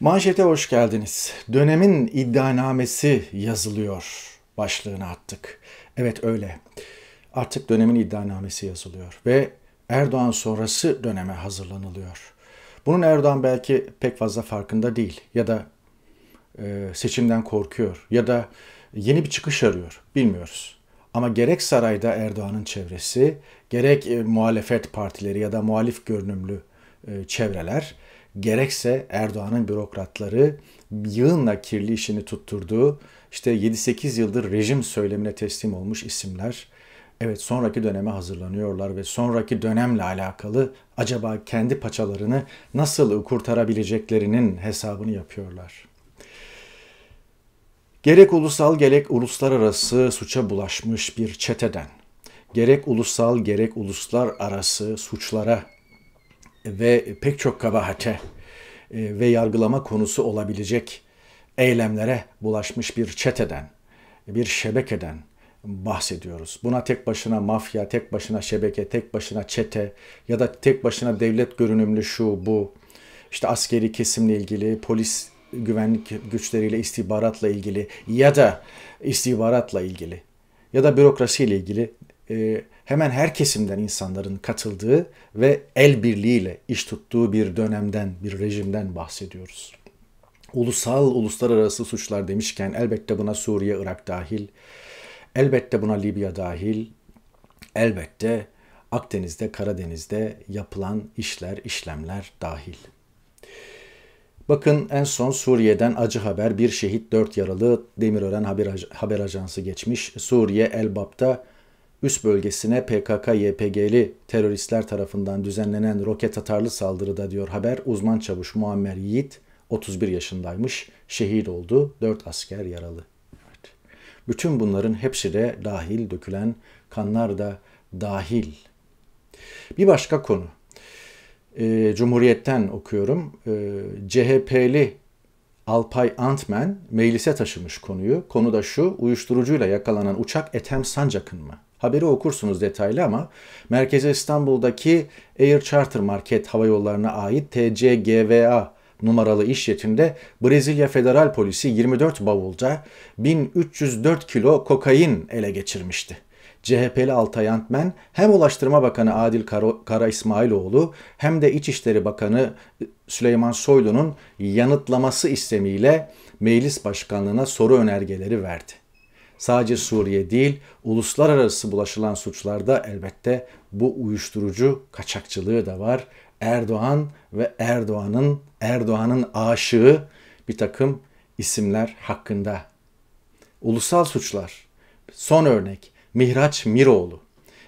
Manşete hoş geldiniz. Dönemin iddianamesi yazılıyor başlığını attık. Evet öyle. Artık dönemin iddianamesi yazılıyor ve Erdoğan sonrası döneme hazırlanılıyor. Bunun Erdoğan belki pek fazla farkında değil ya da e, seçimden korkuyor ya da yeni bir çıkış arıyor bilmiyoruz. Ama gerek sarayda Erdoğan'ın çevresi, gerek e, muhalefet partileri ya da muhalif görünümlü e, çevreler gerekse Erdoğan'ın bürokratları yığınla kirli işini tutturduğu işte 7-8 yıldır rejim söylemine teslim olmuş isimler evet sonraki döneme hazırlanıyorlar ve sonraki dönemle alakalı acaba kendi paçalarını nasıl kurtarabileceklerinin hesabını yapıyorlar. Gerek ulusal gerek uluslararası suça bulaşmış bir çeteden, gerek ulusal gerek uluslararası suçlara ve pek çok kabahate e, ve yargılama konusu olabilecek eylemlere bulaşmış bir çeteden, bir şebekeden bahsediyoruz. Buna tek başına mafya, tek başına şebeke, tek başına çete ya da tek başına devlet görünümlü şu bu işte askeri kesimle ilgili, polis güvenlik güçleriyle, istihbaratla ilgili ya da istihbaratla ilgili ya da bürokrasiyle ilgili ee, hemen her kesimden insanların katıldığı ve el birliğiyle iş tuttuğu bir dönemden, bir rejimden bahsediyoruz. Ulusal, uluslararası suçlar demişken elbette buna Suriye, Irak dahil, elbette buna Libya dahil, elbette Akdeniz'de, Karadeniz'de yapılan işler, işlemler dahil. Bakın en son Suriye'den acı haber bir şehit dört yaralı Demirören Haber Ajansı geçmiş. Suriye Elbap'ta üst bölgesine PKK-YPG'li teröristler tarafından düzenlenen roket atarlı saldırıda diyor haber uzman çavuş Muammer Yiğit 31 yaşındaymış. Şehit oldu. 4 asker yaralı. Evet. Bütün bunların hepsi de dahil dökülen kanlar da dahil. Bir başka konu. E, Cumhuriyet'ten okuyorum. E, ee, CHP'li Alpay Antmen meclise taşımış konuyu. Konu da şu, uyuşturucuyla yakalanan uçak Ethem Sancak'ın mı? Haberi okursunuz detaylı ama merkez İstanbul'daki Air Charter Market Hava Yollarına ait TCGVA numaralı iş jetinde Brezilya Federal Polisi 24 bavulda 1304 kilo kokain ele geçirmişti. CHP'li Altay Antmen hem Ulaştırma Bakanı Adil Kara, Kara İsmailoğlu hem de İçişleri Bakanı Süleyman Soylu'nun yanıtlaması istemiyle meclis başkanlığına soru önergeleri verdi. Sadece Suriye değil, uluslararası bulaşılan suçlarda elbette bu uyuşturucu kaçakçılığı da var. Erdoğan ve Erdoğan'ın Erdoğan'ın aşığı bir takım isimler hakkında. Ulusal suçlar. Son örnek Mihraç Miroğlu.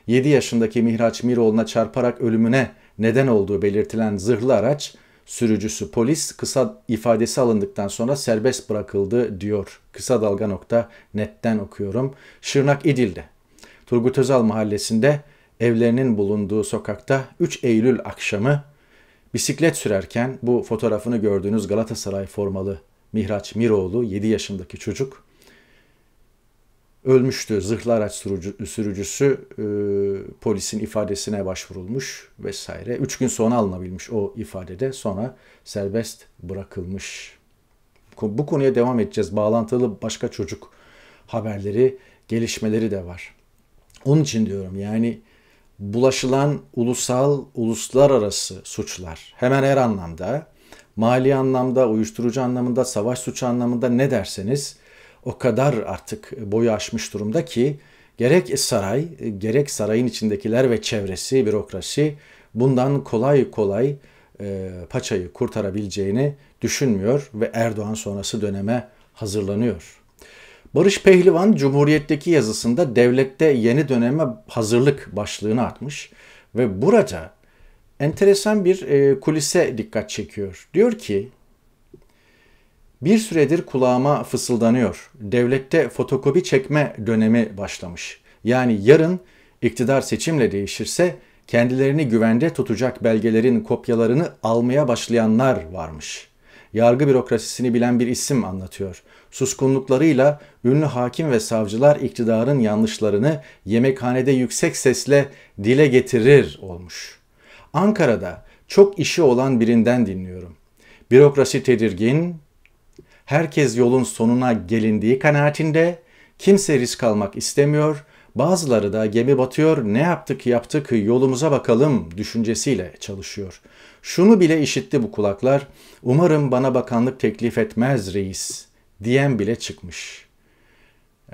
7 yaşındaki Mihraç Miroğlu'na çarparak ölümüne neden olduğu belirtilen zırhlı araç sürücüsü polis kısa ifadesi alındıktan sonra serbest bırakıldı diyor. Kısa dalga nokta netten okuyorum. Şırnak İdil'de Turgut Özal mahallesinde evlerinin bulunduğu sokakta 3 Eylül akşamı bisiklet sürerken bu fotoğrafını gördüğünüz Galatasaray formalı Mihraç Miroğlu 7 yaşındaki çocuk ölmüştü. Zırhlı araç sürücü, sürücüsü e, polisin ifadesine başvurulmuş vesaire. Üç gün sonra alınabilmiş o ifadede. Sonra serbest bırakılmış. Bu konuya devam edeceğiz. Bağlantılı başka çocuk haberleri, gelişmeleri de var. Onun için diyorum yani bulaşılan ulusal, uluslararası suçlar hemen her anlamda, mali anlamda, uyuşturucu anlamında, savaş suçu anlamında ne derseniz o kadar artık boyu aşmış durumda ki gerek saray, gerek sarayın içindekiler ve çevresi, bürokrasi bundan kolay kolay e, paçayı kurtarabileceğini düşünmüyor ve Erdoğan sonrası döneme hazırlanıyor. Barış Pehlivan Cumhuriyet'teki yazısında devlette yeni döneme hazırlık başlığını atmış ve burada enteresan bir e, kulise dikkat çekiyor. Diyor ki bir süredir kulağıma fısıldanıyor. Devlette fotokopi çekme dönemi başlamış. Yani yarın iktidar seçimle değişirse kendilerini güvende tutacak belgelerin kopyalarını almaya başlayanlar varmış. Yargı bürokrasisini bilen bir isim anlatıyor. Suskunluklarıyla ünlü hakim ve savcılar iktidarın yanlışlarını yemekhanede yüksek sesle dile getirir olmuş. Ankara'da çok işi olan birinden dinliyorum. Bürokrasi tedirgin, herkes yolun sonuna gelindiği kanaatinde, kimse risk almak istemiyor, bazıları da gemi batıyor, ne yaptık yaptık yolumuza bakalım düşüncesiyle çalışıyor. Şunu bile işitti bu kulaklar, umarım bana bakanlık teklif etmez reis diyen bile çıkmış.''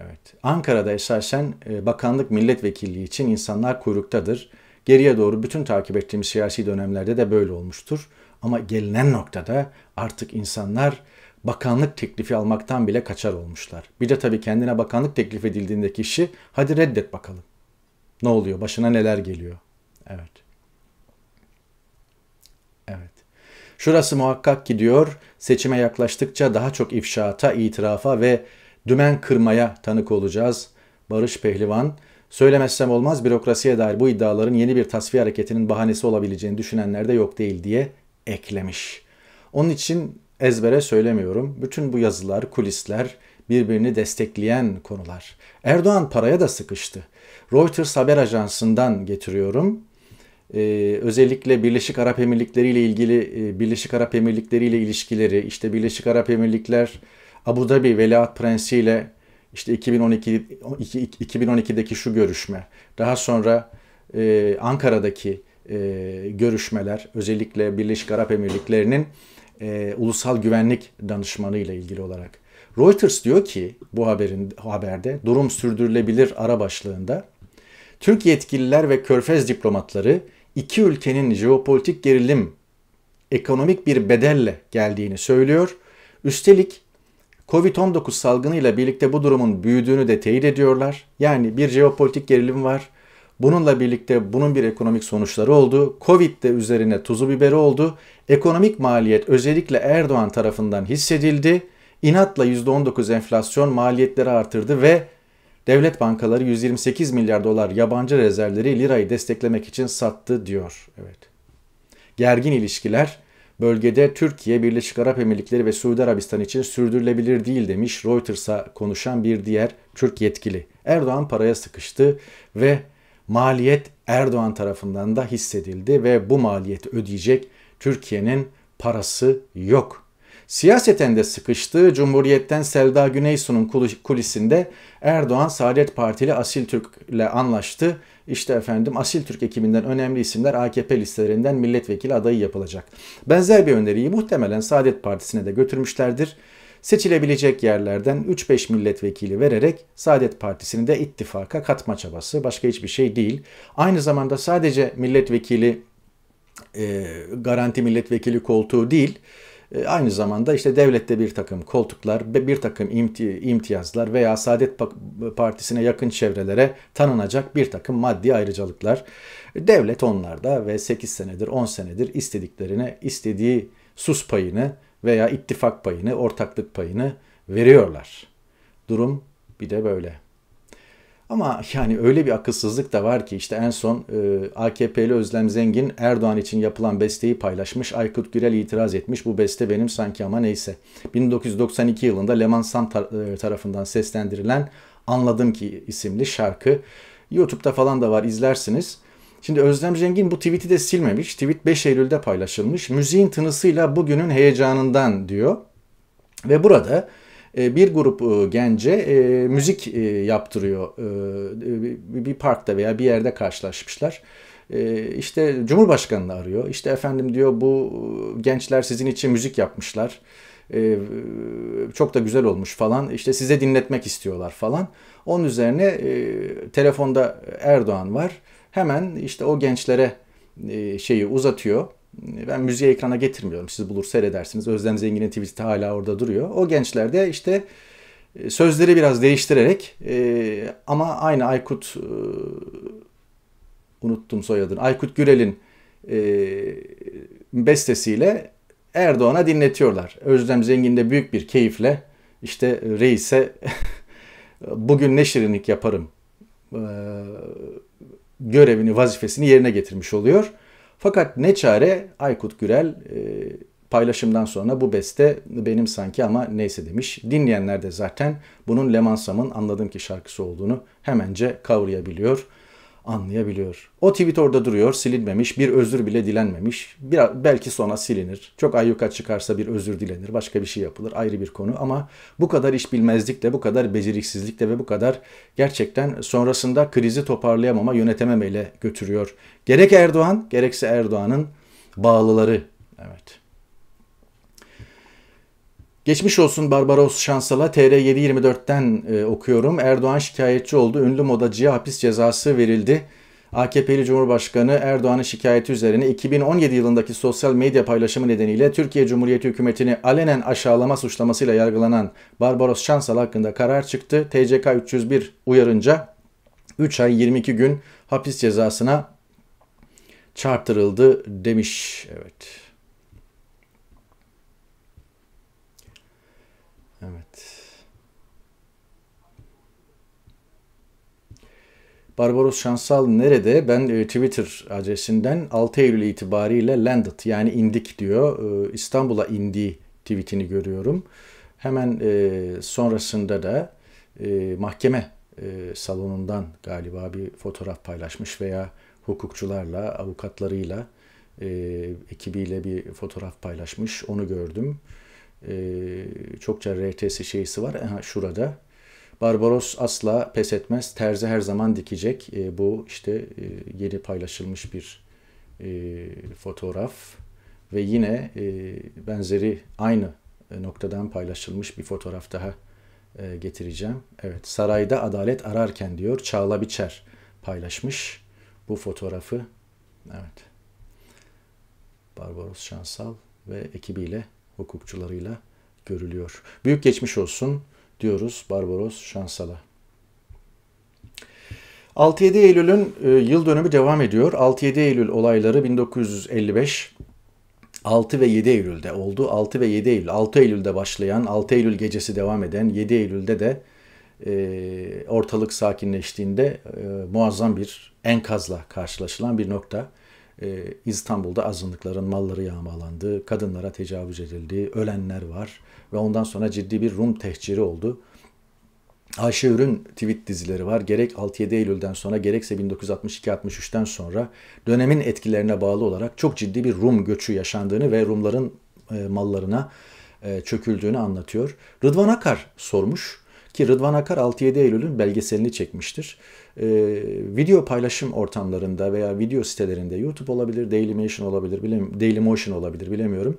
Evet. Ankara'da esasen e, bakanlık milletvekilliği için insanlar kuyruktadır. Geriye doğru bütün takip ettiğimiz siyasi dönemlerde de böyle olmuştur. Ama gelinen noktada artık insanlar bakanlık teklifi almaktan bile kaçar olmuşlar. Bir de tabii kendine bakanlık teklif edildiğinde kişi hadi reddet bakalım. Ne oluyor? Başına neler geliyor? Evet. Evet. Şurası muhakkak ki diyor, seçime yaklaştıkça daha çok ifşaata, itirafa ve dümen kırmaya tanık olacağız. Barış Pehlivan, söylemezsem olmaz bürokrasiye dair bu iddiaların yeni bir tasfiye hareketinin bahanesi olabileceğini düşünenler de yok değil diye eklemiş. Onun için ezbere söylemiyorum. Bütün bu yazılar, kulisler birbirini destekleyen konular. Erdoğan paraya da sıkıştı. Reuters haber ajansından getiriyorum. Ee, özellikle Birleşik Arap Emirlikleri ile ilgili e, Birleşik Arap Emirlikleri ile ilişkileri, işte Birleşik Arap Emirlikler Abu Dhabi Veliaht Prensi ile işte 2012 2012'deki şu görüşme, daha sonra e, Ankara'daki e, görüşmeler, özellikle Birleşik Arap Emirlikleri'nin e, ulusal güvenlik danışmanı ile ilgili olarak. Reuters diyor ki bu haberin haberde durum sürdürülebilir ara başlığında Türk yetkililer ve körfez diplomatları iki ülkenin jeopolitik gerilim ekonomik bir bedelle geldiğini söylüyor. Üstelik Covid-19 salgınıyla birlikte bu durumun büyüdüğünü de teyit ediyorlar. Yani bir jeopolitik gerilim var. Bununla birlikte bunun bir ekonomik sonuçları oldu. Covid de üzerine tuzu biberi oldu. Ekonomik maliyet özellikle Erdoğan tarafından hissedildi. İnatla %19 enflasyon maliyetleri artırdı ve devlet bankaları 128 milyar dolar yabancı rezervleri lirayı desteklemek için sattı diyor. Evet. Gergin ilişkiler bölgede Türkiye, Birleşik Arap Emirlikleri ve Suudi Arabistan için sürdürülebilir değil demiş Reuters'a konuşan bir diğer Türk yetkili. Erdoğan paraya sıkıştı ve maliyet Erdoğan tarafından da hissedildi ve bu maliyeti ödeyecek Türkiye'nin parası yok. Siyaseten de sıkıştı. Cumhuriyet'ten Selda Güneysu'nun kulisinde Erdoğan Saadet Partili Asil Türk ile anlaştı. İşte efendim Asil Türk ekibinden önemli isimler AKP listelerinden milletvekili adayı yapılacak. Benzer bir öneriyi muhtemelen Saadet Partisi'ne de götürmüşlerdir seçilebilecek yerlerden 3-5 milletvekili vererek Saadet Partisi'ni de ittifaka katma çabası. Başka hiçbir şey değil. Aynı zamanda sadece milletvekili e, garanti milletvekili koltuğu değil, e, aynı zamanda işte devlette bir takım koltuklar, bir takım imti imtiyazlar veya Saadet Partisi'ne yakın çevrelere tanınacak bir takım maddi ayrıcalıklar. Devlet onlarda ve 8 senedir 10 senedir istediklerine istediği sus payını veya ittifak payını, ortaklık payını veriyorlar. Durum bir de böyle. Ama yani öyle bir akılsızlık da var ki işte en son e, AKP'li Özlem Zengin Erdoğan için yapılan besteyi paylaşmış. Aykut Gürel itiraz etmiş. Bu beste benim sanki ama neyse. 1992 yılında Leman Sam tar- e, tarafından seslendirilen Anladım Ki isimli şarkı. YouTube'da falan da var izlersiniz. Şimdi Özlem Zengin bu tweet'i de silmemiş. Tweet 5 Eylül'de paylaşılmış. Müziğin tınısıyla bugünün heyecanından diyor. Ve burada e, bir grup e, gence e, müzik yaptırıyor. Bir parkta veya bir yerde karşılaşmışlar İşte Cumhurbaşkanı'nı arıyor. İşte efendim diyor bu gençler sizin için müzik yapmışlar. Çok da güzel olmuş falan. İşte size dinletmek istiyorlar falan. Onun üzerine telefonda Erdoğan var hemen işte o gençlere e, şeyi uzatıyor. Ben müziği ekrana getirmiyorum. Siz bulur seyredersiniz. Özlem Zengin'in tweet'i hala orada duruyor. O gençler de işte e, sözleri biraz değiştirerek e, ama aynı Aykut unuttum soyadını. Aykut Gürel'in bestesiyle Erdoğan'a dinletiyorlar. Özlem Zengin de büyük bir keyifle işte reise bugün ne şirinlik yaparım görevini, vazifesini yerine getirmiş oluyor. Fakat ne çare Aykut Gürel e, paylaşımdan sonra bu beste benim sanki ama neyse demiş. Dinleyenler de zaten bunun Lemansamın Sam'ın anladım ki şarkısı olduğunu hemence kavrayabiliyor anlayabiliyor. O tweet orada duruyor, silinmemiş, bir özür bile dilenmemiş. Bir, belki sonra silinir. Çok ayyuka çıkarsa bir özür dilenir, başka bir şey yapılır, ayrı bir konu. Ama bu kadar iş bilmezlikle, bu kadar beceriksizlikle ve bu kadar gerçekten sonrasında krizi toparlayamama, yönetememeyle götürüyor. Gerek Erdoğan, gerekse Erdoğan'ın bağlıları. Evet. Geçmiş olsun Barbaros Şansal'a TR724'ten e, okuyorum. Erdoğan şikayetçi oldu. Ünlü modacıya hapis cezası verildi. AKP'li Cumhurbaşkanı Erdoğan'ın şikayeti üzerine 2017 yılındaki sosyal medya paylaşımı nedeniyle Türkiye Cumhuriyeti hükümetini alenen aşağılama suçlamasıyla yargılanan Barbaros Şansal hakkında karar çıktı. TCK 301 uyarınca 3 ay 22 gün hapis cezasına çarptırıldı demiş. Evet. Barbaros Şansal nerede? Ben e, Twitter adresinden 6 Eylül itibariyle landed yani indik diyor. E, İstanbul'a indiği tweetini görüyorum. Hemen e, sonrasında da e, mahkeme e, salonundan galiba bir fotoğraf paylaşmış veya hukukçularla, avukatlarıyla, e, ekibiyle bir fotoğraf paylaşmış. Onu gördüm. E, çokça RTS şeysi var. Aha, şurada Barbaros asla pes etmez. Terzi her zaman dikecek. E, bu işte e, yeni paylaşılmış bir e, fotoğraf ve yine e, benzeri aynı noktadan paylaşılmış bir fotoğraf daha e, getireceğim. Evet, sarayda adalet ararken diyor Çağla Biçer paylaşmış bu fotoğrafı. Evet. Barbaros Şansal ve ekibiyle, hukukçularıyla görülüyor. Büyük geçmiş olsun diyoruz Barbaros Şansal'a. 6-7 Eylül'ün e, yıl dönümü devam ediyor. 6-7 Eylül olayları 1955 6 ve 7 Eylül'de oldu. 6 ve 7 Eylül. 6 Eylül'de başlayan, 6 Eylül gecesi devam eden, 7 Eylül'de de e, ortalık sakinleştiğinde e, muazzam bir enkazla karşılaşılan bir nokta e, İstanbul'da azınlıkların malları yağmalandı, kadınlara tecavüz edildi, ölenler var ve ondan sonra ciddi bir Rum tehciri oldu. Ayşe Ürün tweet dizileri var. Gerek 6-7 Eylül'den sonra gerekse 1962-63'ten sonra dönemin etkilerine bağlı olarak çok ciddi bir Rum göçü yaşandığını ve Rumların e, mallarına e, çöküldüğünü anlatıyor. Rıdvan Akar sormuş. Ki Rıdvan Akar 6-7 Eylül'ün belgeselini çekmiştir. Ee, video paylaşım ortamlarında veya video sitelerinde YouTube olabilir, Dailymotion olabilir, bilem Dailymotion olabilir bilemiyorum.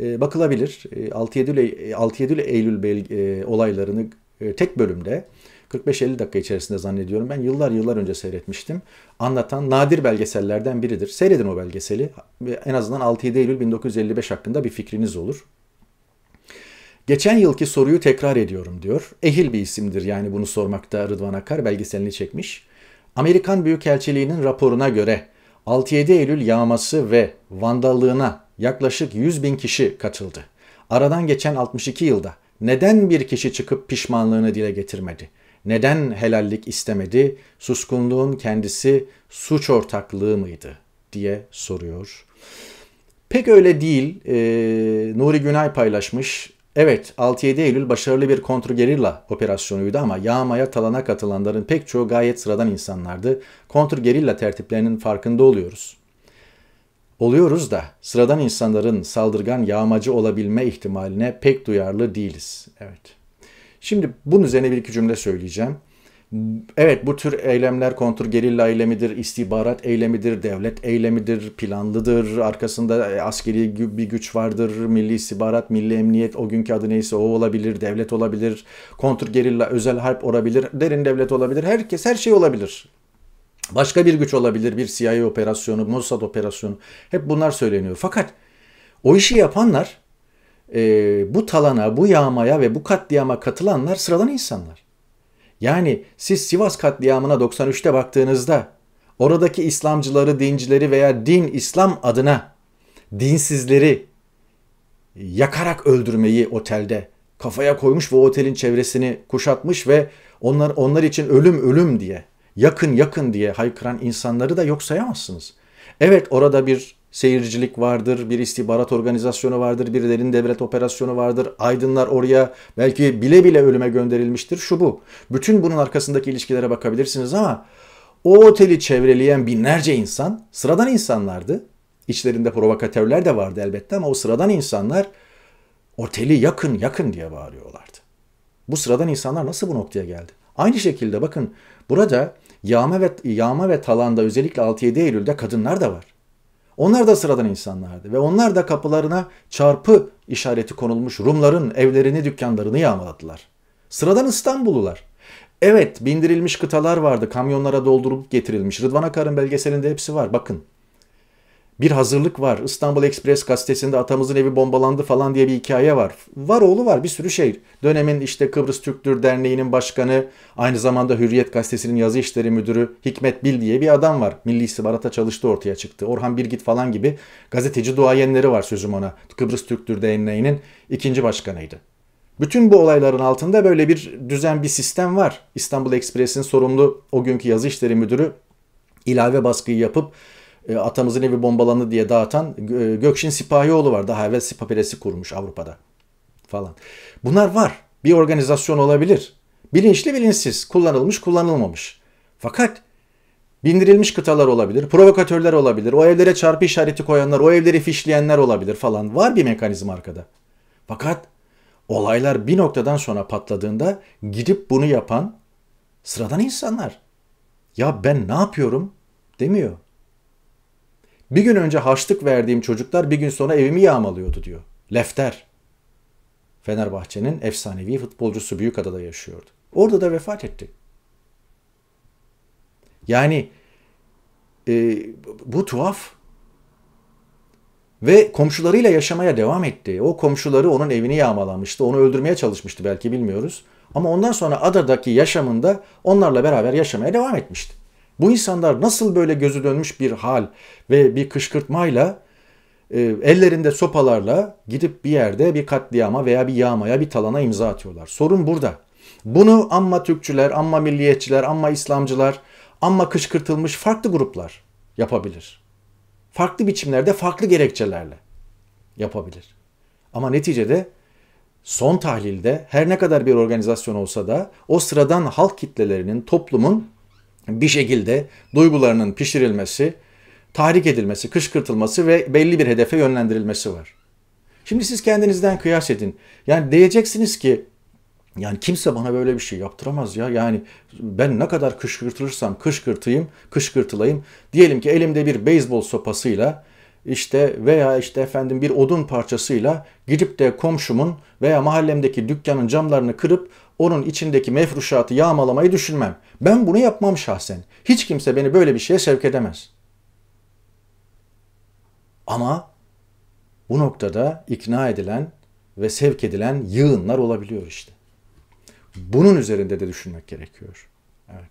Ee, bakılabilir. 6-7 ee, 6-7 Eylül belge, e, olaylarını e, tek bölümde 45-50 dakika içerisinde zannediyorum. Ben yıllar yıllar önce seyretmiştim. Anlatan nadir belgesellerden biridir. Seyredin o belgeseli. En azından 6-7 Eylül 1955 hakkında bir fikriniz olur. Geçen yılki soruyu tekrar ediyorum diyor. Ehil bir isimdir yani bunu sormakta Rıdvan Akar belgeselini çekmiş. Amerikan Büyükelçiliği'nin raporuna göre 6-7 Eylül yağması ve vandallığına yaklaşık 100 bin kişi katıldı. Aradan geçen 62 yılda neden bir kişi çıkıp pişmanlığını dile getirmedi? Neden helallik istemedi? Suskunluğun kendisi suç ortaklığı mıydı? diye soruyor. Pek öyle değil. Ee, Nuri Günay paylaşmış. Evet 6-7 Eylül başarılı bir kontrgerilla operasyonuydu ama yağmaya talana katılanların pek çoğu gayet sıradan insanlardı. Kontrgerilla tertiplerinin farkında oluyoruz. Oluyoruz da sıradan insanların saldırgan yağmacı olabilme ihtimaline pek duyarlı değiliz. Evet. Şimdi bunun üzerine bir iki cümle söyleyeceğim. Evet bu tür eylemler kontur gerilla eylemidir, istihbarat eylemidir, devlet eylemidir, planlıdır, arkasında e, askeri bir güç vardır, milli istihbarat, milli emniyet o günkü adı neyse o olabilir, devlet olabilir, kontur gerilla, özel harp olabilir, derin devlet olabilir, herkes her şey olabilir. Başka bir güç olabilir, bir CIA operasyonu, Mossad operasyonu hep bunlar söyleniyor. Fakat o işi yapanlar, e, bu talana, bu yağmaya ve bu katliama katılanlar sıradan insanlar. Yani siz Sivas katliamına 93'te baktığınızda oradaki İslamcıları, dincileri veya din İslam adına dinsizleri yakarak öldürmeyi otelde kafaya koymuş ve otelin çevresini kuşatmış ve onlar onlar için ölüm ölüm diye yakın yakın diye haykıran insanları da yok sayamazsınız. Evet orada bir seyircilik vardır, bir istihbarat organizasyonu vardır, bir derin devlet operasyonu vardır. Aydınlar oraya belki bile bile ölüme gönderilmiştir. Şu bu. Bütün bunun arkasındaki ilişkilere bakabilirsiniz ama o oteli çevreleyen binlerce insan sıradan insanlardı. İçlerinde provokatörler de vardı elbette ama o sıradan insanlar oteli yakın yakın diye bağırıyorlardı. Bu sıradan insanlar nasıl bu noktaya geldi? Aynı şekilde bakın burada yağma ve yağma ve talanda özellikle 6-7 Eylül'de kadınlar da var. Onlar da sıradan insanlardı ve onlar da kapılarına çarpı işareti konulmuş Rumların evlerini, dükkanlarını yağmaladılar. Sıradan İstanbullular. Evet bindirilmiş kıtalar vardı, kamyonlara doldurup getirilmiş. Rıdvan Akar'ın belgeselinde hepsi var bakın bir hazırlık var. İstanbul Ekspres gazetesinde atamızın evi bombalandı falan diye bir hikaye var. Var oğlu var bir sürü şey. Dönemin işte Kıbrıs Türktür Derneği'nin başkanı, aynı zamanda Hürriyet Gazetesi'nin yazı işleri müdürü Hikmet Bil diye bir adam var. Milli İstihbarat'a çalıştı ortaya çıktı. Orhan Birgit falan gibi gazeteci duayenleri var sözüm ona. Kıbrıs Türktür Derneği'nin ikinci başkanıydı. Bütün bu olayların altında böyle bir düzen bir sistem var. İstanbul Ekspres'in sorumlu o günkü yazı işleri müdürü ilave baskıyı yapıp e, atamızın evi bombalandı diye dağıtan e, Gökşin Sipahioğlu var. Daha evvel Sipaperesi kurmuş Avrupa'da falan. Bunlar var. Bir organizasyon olabilir. Bilinçli bilinçsiz, kullanılmış kullanılmamış. Fakat bindirilmiş kıtalar olabilir, provokatörler olabilir, o evlere çarpı işareti koyanlar, o evleri fişleyenler olabilir falan. Var bir mekanizma arkada. Fakat olaylar bir noktadan sonra patladığında gidip bunu yapan sıradan insanlar. Ya ben ne yapıyorum demiyor. Bir gün önce harçlık verdiğim çocuklar bir gün sonra evimi yağmalıyordu diyor. Lefter. Fenerbahçe'nin efsanevi futbolcusu Büyükada'da yaşıyordu. Orada da vefat etti. Yani e, bu tuhaf. Ve komşularıyla yaşamaya devam etti. O komşuları onun evini yağmalamıştı. Onu öldürmeye çalışmıştı belki bilmiyoruz. Ama ondan sonra adadaki yaşamında onlarla beraber yaşamaya devam etmişti. Bu insanlar nasıl böyle gözü dönmüş bir hal ve bir kışkırtmayla e, ellerinde sopalarla gidip bir yerde bir katliama veya bir yağmaya bir talana imza atıyorlar. Sorun burada. Bunu amma Türkçüler, amma milliyetçiler, amma İslamcılar, amma kışkırtılmış farklı gruplar yapabilir. Farklı biçimlerde, farklı gerekçelerle yapabilir. Ama neticede son tahlilde her ne kadar bir organizasyon olsa da o sıradan halk kitlelerinin, toplumun bir şekilde duygularının pişirilmesi, tahrik edilmesi, kışkırtılması ve belli bir hedefe yönlendirilmesi var. Şimdi siz kendinizden kıyas edin. Yani diyeceksiniz ki yani kimse bana böyle bir şey yaptıramaz ya. Yani ben ne kadar kışkırtılırsam kışkırtayım, kışkırtılayım. Diyelim ki elimde bir beyzbol sopasıyla işte veya işte efendim bir odun parçasıyla gidip de komşumun veya mahallemdeki dükkanın camlarını kırıp onun içindeki mefruşatı yağmalamayı düşünmem. Ben bunu yapmam şahsen. Hiç kimse beni böyle bir şeye sevk edemez. Ama bu noktada ikna edilen ve sevk edilen yığınlar olabiliyor işte. Bunun üzerinde de düşünmek gerekiyor. Evet.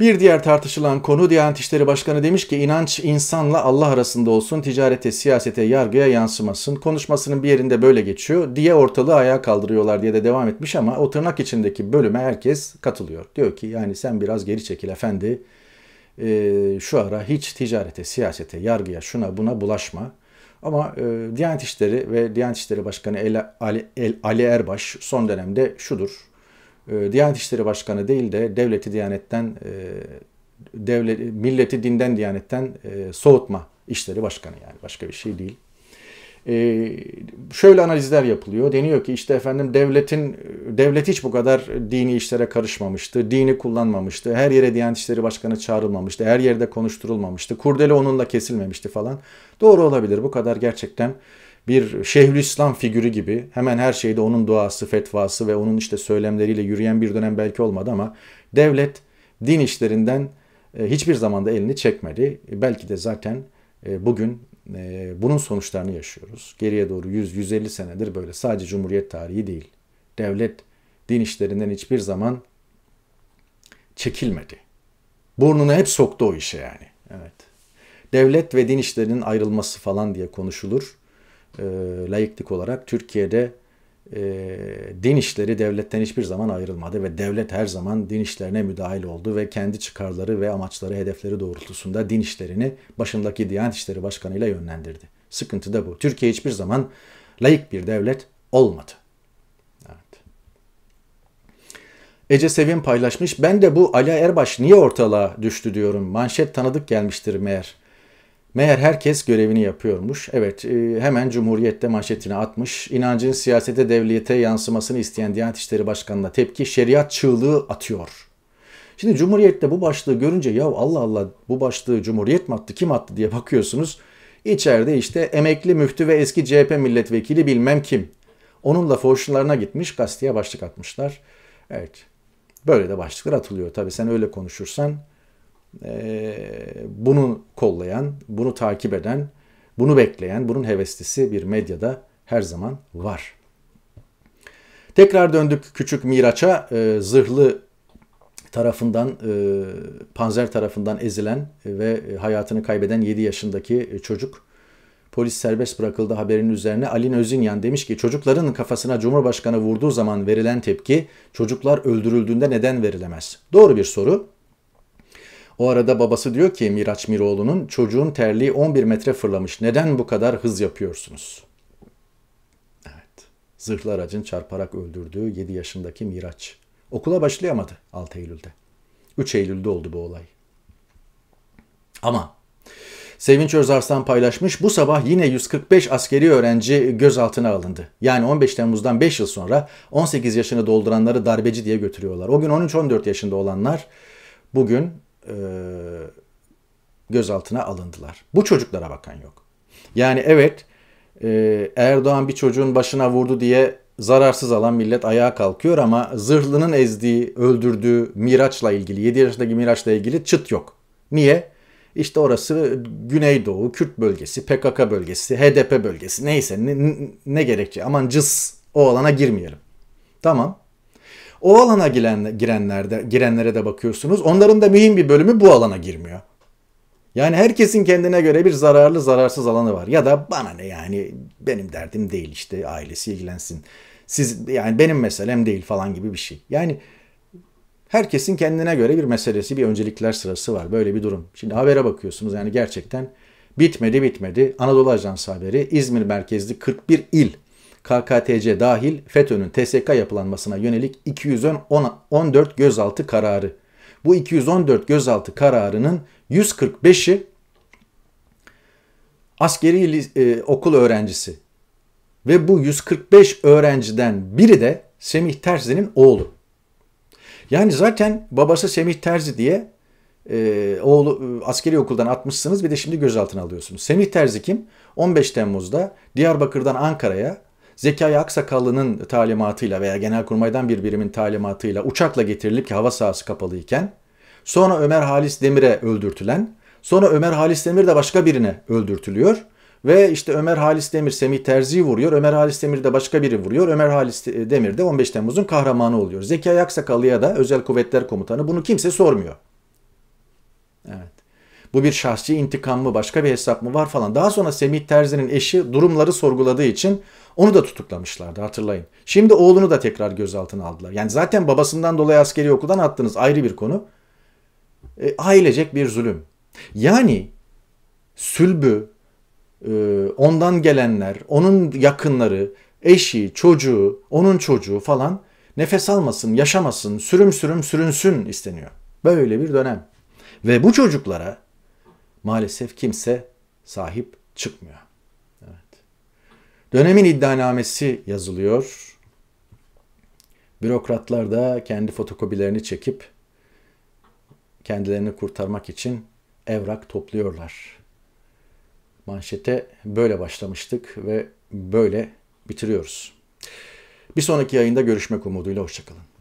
Bir diğer tartışılan konu Diyanet İşleri Başkanı demiş ki inanç insanla Allah arasında olsun, ticarete, siyasete, yargıya yansımasın. Konuşmasının bir yerinde böyle geçiyor diye ortalığı ayağa kaldırıyorlar diye de devam etmiş ama o tırnak içindeki bölüme herkes katılıyor. Diyor ki yani sen biraz geri çekil efendi. Ee, şu ara hiç ticarete, siyasete, yargıya, şuna buna bulaşma. Ama e, Diyanet İşleri ve Diyanet İşleri Başkanı El, Ali, Ali Erbaş son dönemde şudur ee, Diyanet İşleri Başkanı değil de devleti Diyanet'ten e, devlet milleti dinden Diyanet'ten e, soğutma işleri başkanı yani başka bir şey değil. E, şöyle analizler yapılıyor. Deniyor ki işte efendim devletin devlet hiç bu kadar dini işlere karışmamıştı. Dini kullanmamıştı. Her yere Diyanet işleri Başkanı çağrılmamıştı. Her yerde konuşturulmamıştı. Kurdele onunla kesilmemişti falan. Doğru olabilir. Bu kadar gerçekten bir Şeyhülislam figürü gibi hemen her şeyde onun duası, fetvası ve onun işte söylemleriyle yürüyen bir dönem belki olmadı ama devlet din işlerinden e, hiçbir zamanda elini çekmedi. E, belki de zaten e, bugün bunun sonuçlarını yaşıyoruz. Geriye doğru 100-150 senedir böyle sadece Cumhuriyet tarihi değil. Devlet din işlerinden hiçbir zaman çekilmedi. Burnunu hep soktu o işe yani. Evet. Devlet ve din işlerinin ayrılması falan diye konuşulur e, layıklık olarak Türkiye'de e, din işleri devletten hiçbir zaman ayrılmadı ve devlet her zaman din işlerine müdahil oldu ve kendi çıkarları ve amaçları, hedefleri doğrultusunda din işlerini başındaki Diyanet İşleri Başkanı ile yönlendirdi. Sıkıntı da bu. Türkiye hiçbir zaman layık bir devlet olmadı. Evet. Ece Sevin paylaşmış. Ben de bu Ali Erbaş niye ortalığa düştü diyorum. Manşet tanıdık gelmiştir meğer. Meğer herkes görevini yapıyormuş. Evet e, hemen Cumhuriyet'te manşetine atmış. İnancın siyasete devliyete yansımasını isteyen Diyanet İşleri Başkanı'na tepki şeriat çığlığı atıyor. Şimdi Cumhuriyet'te bu başlığı görünce ya Allah Allah bu başlığı Cumhuriyet mi attı kim attı diye bakıyorsunuz. İçeride işte emekli müftü ve eski CHP milletvekili bilmem kim. Onunla foşlarına gitmiş gazeteye başlık atmışlar. Evet böyle de başlıklar atılıyor. Tabii sen öyle konuşursan ee, bunu kollayan, bunu takip eden, bunu bekleyen, bunun heveslisi bir medyada her zaman var. Tekrar döndük küçük Miraç'a ee, zırhlı tarafından, e, panzer tarafından ezilen ve hayatını kaybeden 7 yaşındaki çocuk. Polis serbest bırakıldı haberinin üzerine Alin Özinyan demiş ki çocukların kafasına Cumhurbaşkanı vurduğu zaman verilen tepki çocuklar öldürüldüğünde neden verilemez? Doğru bir soru. O arada babası diyor ki Miraç Miroğlu'nun çocuğun terliği 11 metre fırlamış. Neden bu kadar hız yapıyorsunuz? Evet. Zırhlı aracın çarparak öldürdüğü 7 yaşındaki Miraç. Okula başlayamadı 6 Eylül'de. 3 Eylül'de oldu bu olay. Ama Sevinç Özarslan paylaşmış bu sabah yine 145 askeri öğrenci gözaltına alındı. Yani 15 Temmuz'dan 5 yıl sonra 18 yaşını dolduranları darbeci diye götürüyorlar. O gün 13-14 yaşında olanlar bugün gözaltına alındılar. Bu çocuklara bakan yok. Yani evet e, Erdoğan bir çocuğun başına vurdu diye zararsız alan millet ayağa kalkıyor ama zırhlının ezdiği, öldürdüğü Miraç'la ilgili, 7 yaşındaki Miraç'la ilgili çıt yok. Niye? İşte orası Güneydoğu, Kürt bölgesi, PKK bölgesi, HDP bölgesi neyse ne, ne gerekçe aman cız o alana girmeyelim. Tamam o alana giren, girenlerde, girenlere de bakıyorsunuz. Onların da mühim bir bölümü bu alana girmiyor. Yani herkesin kendine göre bir zararlı zararsız alanı var. Ya da bana ne yani benim derdim değil işte ailesi ilgilensin. Siz yani benim meselem değil falan gibi bir şey. Yani herkesin kendine göre bir meselesi, bir öncelikler sırası var. Böyle bir durum. Şimdi habere bakıyorsunuz yani gerçekten bitmedi bitmedi. Anadolu Ajansı haberi İzmir merkezli 41 il KKTC dahil FETÖ'nün TSK yapılanmasına yönelik 214 gözaltı kararı. Bu 214 gözaltı kararının 145'i askeri e, okul öğrencisi. Ve bu 145 öğrenciden biri de Semih Terzi'nin oğlu. Yani zaten babası Semih Terzi diye e, oğlu e, askeri okuldan atmışsınız bir de şimdi gözaltına alıyorsunuz. Semih Terzi kim? 15 Temmuz'da Diyarbakır'dan Ankara'ya Zekai Aksakallı'nın talimatıyla veya Genelkurmay'dan bir birimin talimatıyla uçakla getirilip ki hava sahası kapalıyken sonra Ömer Halis Demir'e öldürtülen sonra Ömer Halis Demir de başka birine öldürtülüyor. Ve işte Ömer Halis Demir Semih Terzi'yi vuruyor. Ömer Halis Demir de başka biri vuruyor. Ömer Halis Demir de 15 Temmuz'un kahramanı oluyor. Zekai Aksakallı'ya da Özel Kuvvetler Komutanı bunu kimse sormuyor. Bu bir şahsi intikam mı başka bir hesap mı var falan. Daha sonra Semih Terzi'nin eşi durumları sorguladığı için onu da tutuklamışlardı hatırlayın. Şimdi oğlunu da tekrar gözaltına aldılar. Yani zaten babasından dolayı askeri okuldan attınız ayrı bir konu. E, ailecek bir zulüm. Yani sülbü, e, ondan gelenler, onun yakınları, eşi, çocuğu, onun çocuğu falan nefes almasın, yaşamasın, sürüm sürüm sürünsün isteniyor. Böyle bir dönem. Ve bu çocuklara maalesef kimse sahip çıkmıyor. Evet. Dönemin iddianamesi yazılıyor. Bürokratlar da kendi fotokopilerini çekip kendilerini kurtarmak için evrak topluyorlar. Manşete böyle başlamıştık ve böyle bitiriyoruz. Bir sonraki yayında görüşmek umuduyla hoşçakalın.